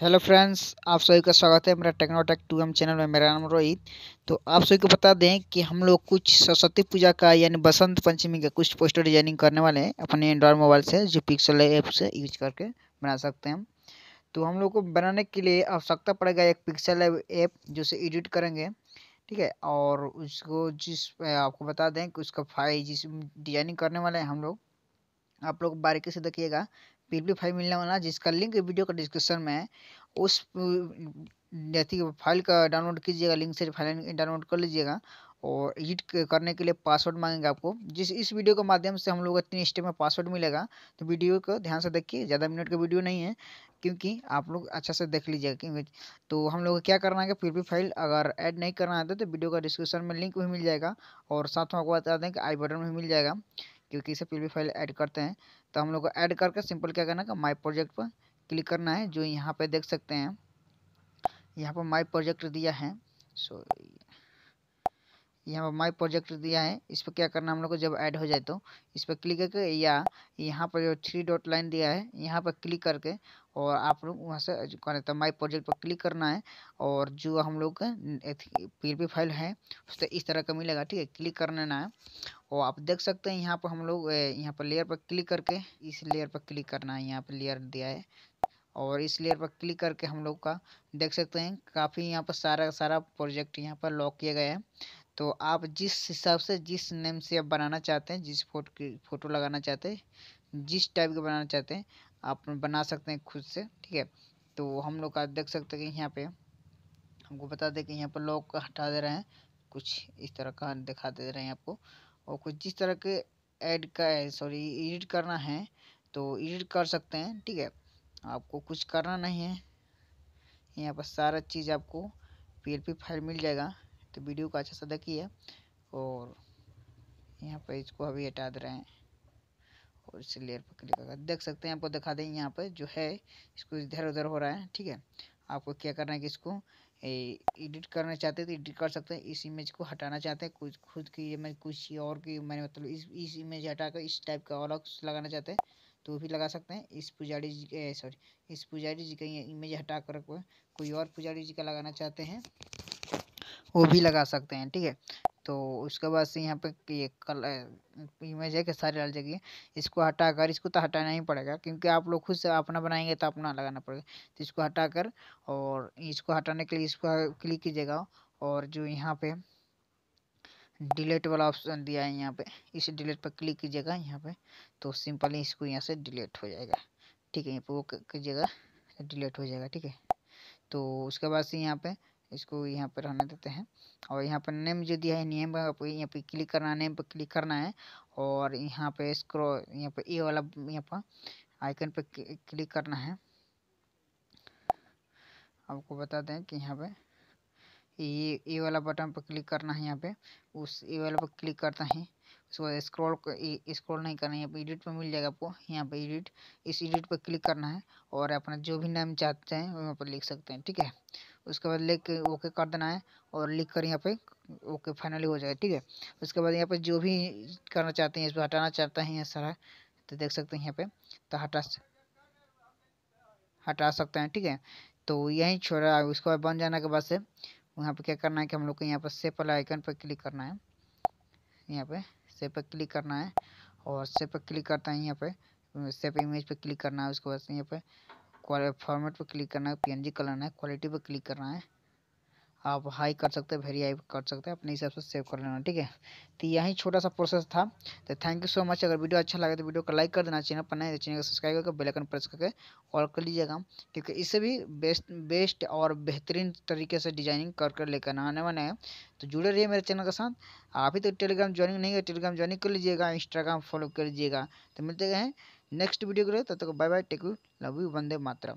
hello friends आप सभी का स्वागत है मेरा टेक्नोटेक टू एम चैनल में मेरा नाम रोहित तो आप सभी को बता दें कि हम लोग कुछ सरस्वती पूजा का यानी बसंत पंचमी का कुछ पोस्टर डिजाइनिंग करने वाले हैं अपने एंड्रॉयड मोबाइल से जो पिक्सल ऐप से यूज करके बना सकते हैं तो हम लोग को बनाने के लिए आवश्यकता पड़ेगा एक पिक्सल ऐप जो से एडिट करेंगे ठीक है और उसको जिस आपको बता दें कि उसका फाइल जिस डिजाइनिंग करने वाले हैं हम लोग आप लोग बारीकी से देखिएगा पी फाइल मिलने वाला जिसका लिंक वीडियो का डिस्क्रिप्शन में है उस यदि फाइल का डाउनलोड कीजिएगा लिंक से फाइल डाउनलोड कर लीजिएगा और एडिट करने के लिए पासवर्ड मांगेंगे आपको जिस इस वीडियो के माध्यम से हम लोग तीन स्टेप में पासवर्ड मिलेगा तो वीडियो को ध्यान से देखिए ज़्यादा मिनट का वीडियो नहीं है क्योंकि आप लोग अच्छा से देख लीजिएगा क्योंकि तो हम लोग क्या करना है कि पी फाइल अगर ऐड नहीं करना है तो, तो वीडियो का डिस्क्रिप्शन में लिंक भी मिल जाएगा और साथ में आपको बता दें कि आई बटन भी मिल जाएगा क्योंकि इसे पी फाइल ऐड करते हैं तो हम लोग को ऐड करके सिंपल क्या करना है माई प्रोजेक्ट पर क्लिक करना है जो यहाँ पर देख सकते हैं यहाँ पर माई प्रोजेक्ट दिया है सो so, यहाँ पर माई प्रोजेक्ट दिया है इस पर क्या करना हम लोग को जब ऐड हो जाए तो इस पर क्लिक करके या यहाँ पर जो थ्री डॉट लाइन दिया है यहाँ पर क्लिक करके और आप लोग वहाँ से कनेक्ट माई प्रोजेक्ट पर क्लिक करना है और जो हम लोग पी पी फाइल है उस तो इस तरह का मिलेगा ठीक है क्लिक करना ना है और आप देख सकते हैं यहाँ पर हम लोग यहाँ पर लेयर पर क्लिक करके इस लेयर पर क्लिक करना है यहाँ पर लेयर दिया है और इस लेयर पर क्लिक करके हम लोग का देख सकते हैं काफ़ी यहाँ पर सारा सारा प्रोजेक्ट यहाँ पर लॉक किया गया है तो आप जिस हिसाब से जिस नेम से आप बनाना चाहते हैं जिस फोटो की फ़ोटो लगाना चाहते हैं जिस टाइप का बनाना चाहते हैं आप बना सकते हैं खुद से ठीक है तो हम लोग आज देख सकते हैं कि यहाँ पे हमको बता दें कि यहाँ पर लोग हटा दे रहे हैं कुछ इस तरह का दिखा दे रहे हैं आपको और कुछ जिस तरह के ऐड का सॉरी एडिट करना है तो एडिट कर सकते हैं ठीक है आपको कुछ करना नहीं है यहाँ पर सारा चीज़ आपको पी फाइल मिल जाएगा तो वीडियो को अच्छा सा देखिए और यहाँ पर इसको अभी हटा दे रहे हैं और इस लेयर पर क्लिक कर देख सकते हैं आपको दिखा दें यहाँ पर जो है इसको इधर उधर हो रहा है ठीक है आपको क्या करना है कि इसको एडिट करना चाहते हैं तो एडिट कर सकते हैं इस इमेज को हटाना चाहते हैं कुछ खुद की मैं कुछ और की मैंने मतलब इस इस इमेज हटा कर इस टाइप का और लगाना चाहते हैं तो वो भी लगा सकते हैं इस पुजारी जी सॉरी इस पुजारी जी का इमेज हटा कर कोई और पुजारी जी का लगाना चाहते हैं वो भी लगा सकते हैं ठीक है तो उसके बाद से यहाँ पे ये कलर इमेज है कि सारे डाल जाएगी इसको हटाकर इसको तो हटाना ही पड़ेगा क्योंकि आप लोग खुद से अपना बनाएंगे तो अपना लगाना पड़ेगा तो इसको हटाकर और इसको हटाने के लिए इसको क्लिक कीजिएगा और जो यहाँ पे डिलीट वाला ऑप्शन दिया है यहाँ पे इस डिलीट पर क्लिक कीजिएगा यहाँ पे तो सिंपली इसको यहाँ से डिलीट हो जाएगा ठीक है यहाँ पर वो कीजिएगा डिलीट हो जाएगा ठीक है तो उसके बाद से यहाँ पे इसको यहाँ पर रहने देते हैं और यहाँ पर नेम जो दिया है नेम यहाँ पे क्लिक करना है नेम पर क्लिक करना है और यहाँ पे स्क्रो यहाँ पे ए वाला यहाँ पर आइकन पे क्लिक करना है आपको बता दें कि यहाँ पे ये ए वाला बटन पर क्लिक करना है यहाँ पे उस ए वाला पर क्लिक करता है उसके स्क्रॉल स्क्रॉल नहीं करना है यहाँ पर एडिट पर मिल जाएगा आपको यहाँ पे एडिट इस एडिट पर क्लिक करना है और अपना जो भी नाम चाहते हैं वहाँ पर लिख सकते हैं ठीक है उसके बाद लिख ओके कर देना है और लिख कर यहाँ पे ओके फाइनली हो जाएगा ठीक है उसके बाद यहाँ पे जो भी करना चाहते हैं इसको हटाना चाहते हैं यहाँ सारा तो देख सकते हैं यहाँ पे तो हटा हटा सकते हैं ठीक है तो यही छोड़ा उसके बाद बन जाने के बाद से वहाँ पे क्या करना है कि हम लोग को यहाँ पर सेप वाला आइकन पर क्लिक करना है यहाँ पे सेप पर क्लिक करना है और सेप पर क्लिक करते हैं यहाँ पे सेप इमेज पर क्लिक करना है उसके बाद यहाँ पे फॉर्मेट पर क्लिक करना है पीएनजी कर लेना है क्वालिटी पर क्लिक करना है आप हाई कर सकते हैं वेरी हाई कर सकते हैं अपने हिसाब से सेव कर लेना ठीक है तो यही छोटा सा प्रोसेस था तो थैंक यू सो मच अगर वीडियो अच्छा लगे तो वीडियो को लाइक कर देना चैनल पर नए तो चैनल को सब्सक्राइब करके बेलकन प्रेस करके और कर लीजिएगा क्योंकि इससे भी बेस्ट बेस्ट और बेहतरीन तरीके से डिजाइनिंग कर कर लेकर आने वाले हैं तो जुड़े रहिए मेरे चैनल के साथ आप ही तो टेलीग्राम ज्वाइनिंग नहीं है टेलीग्राम ज्वाइनिंग कर लीजिएगा इंस्टाग्राम फॉलो कर लीजिएगा तो मिलते हैं नेक्स्ट वीडियो के लिए तब तक bye bye take you love you Vande Mataram